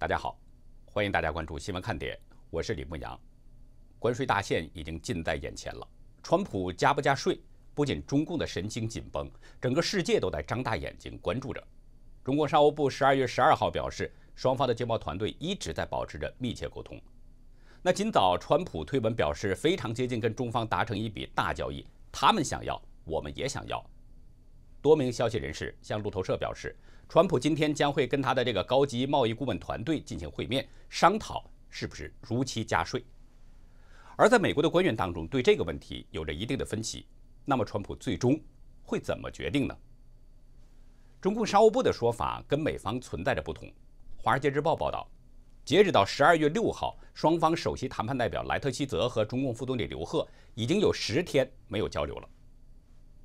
大家好，欢迎大家关注新闻看点，我是李牧阳。关税大限已经近在眼前了，川普加不加税，不仅中共的神经紧绷，整个世界都在张大眼睛关注着。中国商务部十二月十二号表示，双方的经贸团队一直在保持着密切沟通。那今早川普推文表示，非常接近跟中方达成一笔大交易，他们想要，我们也想要。多名消息人士向路透社表示，川普今天将会跟他的这个高级贸易顾问团队进行会面，商讨是不是如期加税。而在美国的官员当中，对这个问题有着一定的分歧。那么，川普最终会怎么决定呢？中共商务部的说法跟美方存在着不同。《华尔街日报》报道，截止到十二月六号，双方首席谈判代表莱特希泽和中共副总理刘鹤已经有十天没有交流了。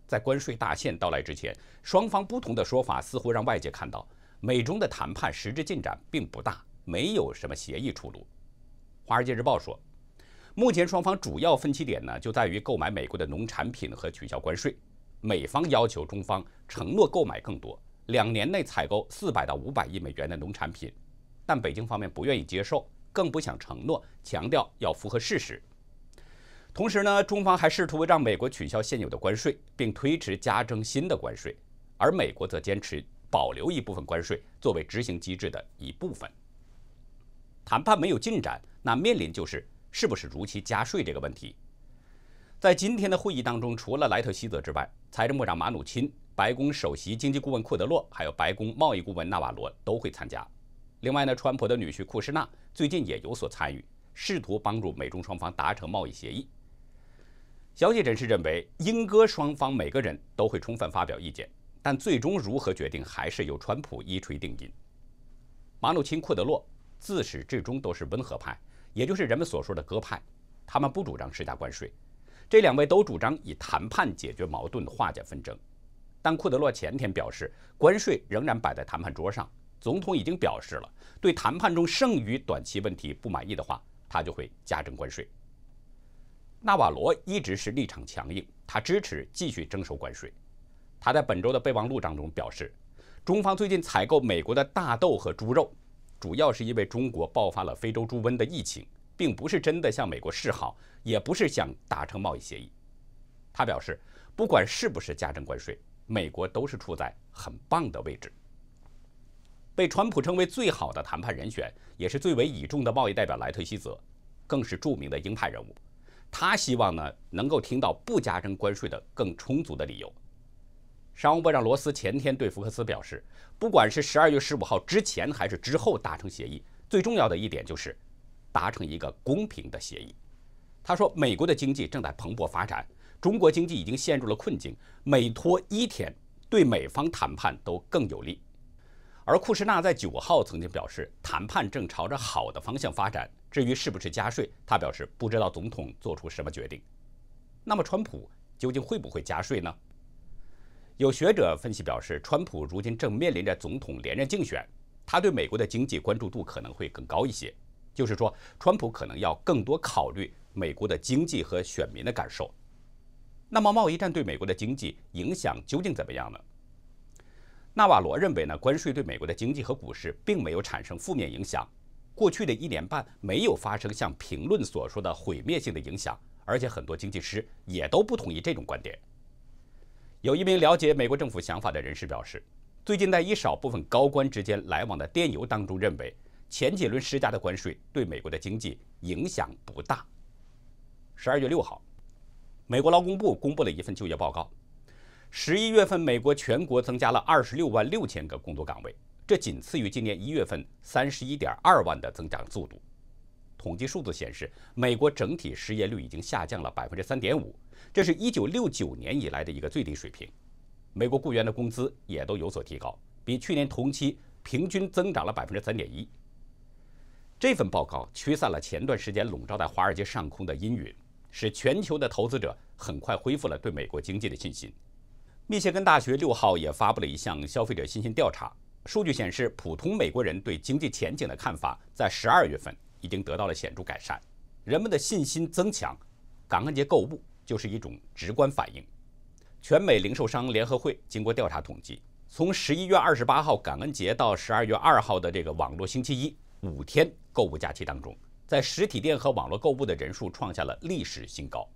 在关税大限到来之前，双方不同的说法似乎让外界看到，美中的谈判实质进展并不大，没有什么协议出炉。《华尔街日报》说，目前双方主要分歧点呢，就在于购买美国的农产品和取消关税。美方要求中方承诺购买更多，两年内采购四百到五百亿美元的农产品，但北京方面不愿意接受，更不想承诺，强调要符合事实。同时呢，中方还试图让美国取消现有的关税，并推迟加征新的关税，而美国则坚持保留一部分关税作为执行机制的一部分。谈判没有进展，那面临就是是不是如期加税这个问题。在今天的会议当中，除了莱特希泽之外，财政部长马努钦、白宫首席经济顾问库德洛，还有白宫贸易顾问纳瓦罗都会参加。另外呢，川普的女婿库什纳最近也有所参与，试图帮助美中双方达成贸易协议。消息人士认为，英哥双方每个人都会充分发表意见，但最终如何决定还是由川普一锤定音。马努钦、库德洛自始至终都是温和派，也就是人们所说的“鸽派”，他们不主张施加关税。这两位都主张以谈判解决矛盾、化解纷争。但库德洛前天表示，关税仍然摆在谈判桌上。总统已经表示了，对谈判中剩余短期问题不满意的话，他就会加征关税。纳瓦罗一直是立场强硬，他支持继续征收关税。他在本周的备忘录当中表示，中方最近采购美国的大豆和猪肉，主要是因为中国爆发了非洲猪瘟的疫情，并不是真的向美国示好，也不是想达成贸易协议。他表示，不管是不是加征关税，美国都是处在很棒的位置。被川普称为最好的谈判人选，也是最为倚重的贸易代表莱特希泽，更是著名的鹰派人物。他希望呢能够听到不加征关税的更充足的理由。商务部长罗斯前天对福克斯表示，不管是十二月十五号之前还是之后达成协议，最重要的一点就是达成一个公平的协议。他说，美国的经济正在蓬勃发展，中国经济已经陷入了困境，每拖一天对美方谈判都更有利。而库什纳在九号曾经表示，谈判正朝着好的方向发展。至于是不是加税，他表示不知道总统做出什么决定。那么，川普究竟会不会加税呢？有学者分析表示，川普如今正面临着总统连任竞选，他对美国的经济关注度可能会更高一些。就是说，川普可能要更多考虑美国的经济和选民的感受。那么，贸易战对美国的经济影响究竟怎么样呢？纳瓦罗认为呢，关税对美国的经济和股市并没有产生负面影响。过去的一年半没有发生像评论所说的毁灭性的影响，而且很多经济师也都不同意这种观点。有一名了解美国政府想法的人士表示，最近在一少部分高官之间来往的电邮当中，认为前几轮施加的关税对美国的经济影响不大。十二月六号，美国劳工部公布了一份就业报告，十一月份美国全国增加了二十六万六千个工作岗位。这仅次于今年一月份三十一点二万的增长速度。统计数字显示，美国整体失业率已经下降了百分之三点五，这是一九六九年以来的一个最低水平。美国雇员的工资也都有所提高，比去年同期平均增长了百分之三点一。这份报告驱散了前段时间笼罩在华尔街上空的阴云，使全球的投资者很快恢复了对美国经济的信心。密歇根大学六号也发布了一项消费者信心调查。数据显示，普通美国人对经济前景的看法在十二月份已经得到了显著改善，人们的信心增强，感恩节购物就是一种直观反应。全美零售商联合会经过调查统计，从十一月二十八号感恩节到十二月二号的这个网络星期一五天购物假期当中，在实体店和网络购物的人数创下了历史新高。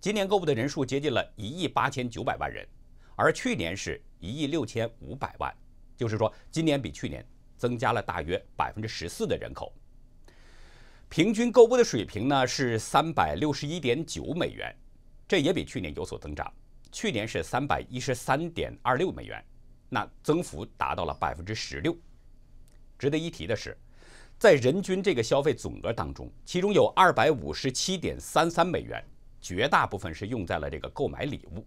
今年购物的人数接近了一亿八千九百万人，而去年是一亿六千五百万。就是说，今年比去年增加了大约百分之十四的人口。平均购物的水平呢是三百六十一点九美元，这也比去年有所增长。去年是三百一十三点二六美元，那增幅达到了百分之十六。值得一提的是，在人均这个消费总额当中，其中有二百五十七点三三美元，绝大部分是用在了这个购买礼物。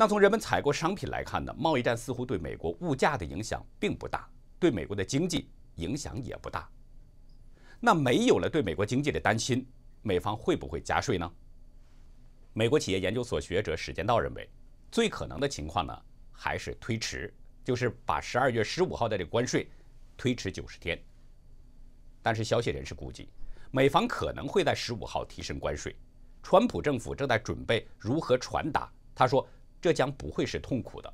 那从人们采购商品来看呢，贸易战似乎对美国物价的影响并不大，对美国的经济影响也不大。那没有了对美国经济的担心，美方会不会加税呢？美国企业研究所学者史建道认为，最可能的情况呢，还是推迟，就是把十二月十五号的这关税推迟九十天。但是消息人士估计，美方可能会在十五号提升关税。川普政府正在准备如何传达，他说。这将不会是痛苦的。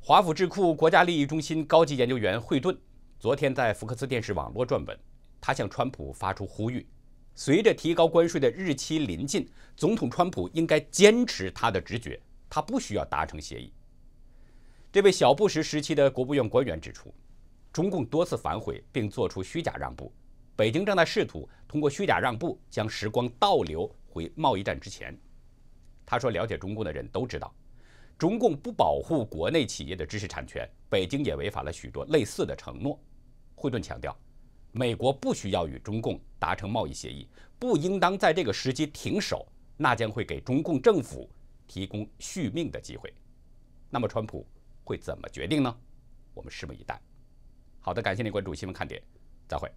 华府智库国家利益中心高级研究员惠顿昨天在福克斯电视网络撰文，他向川普发出呼吁：随着提高关税的日期临近，总统川普应该坚持他的直觉，他不需要达成协议。这位小布什时期的国务院官员指出，中共多次反悔并做出虚假让步，北京正在试图通过虚假让步将时光倒流回贸易战之前。他说：“了解中共的人都知道，中共不保护国内企业的知识产权，北京也违反了许多类似的承诺。”惠顿强调：“美国不需要与中共达成贸易协议，不应当在这个时机停手，那将会给中共政府提供续命的机会。”那么川普会怎么决定呢？我们拭目以待。好的，感谢您关注新闻看点，再会。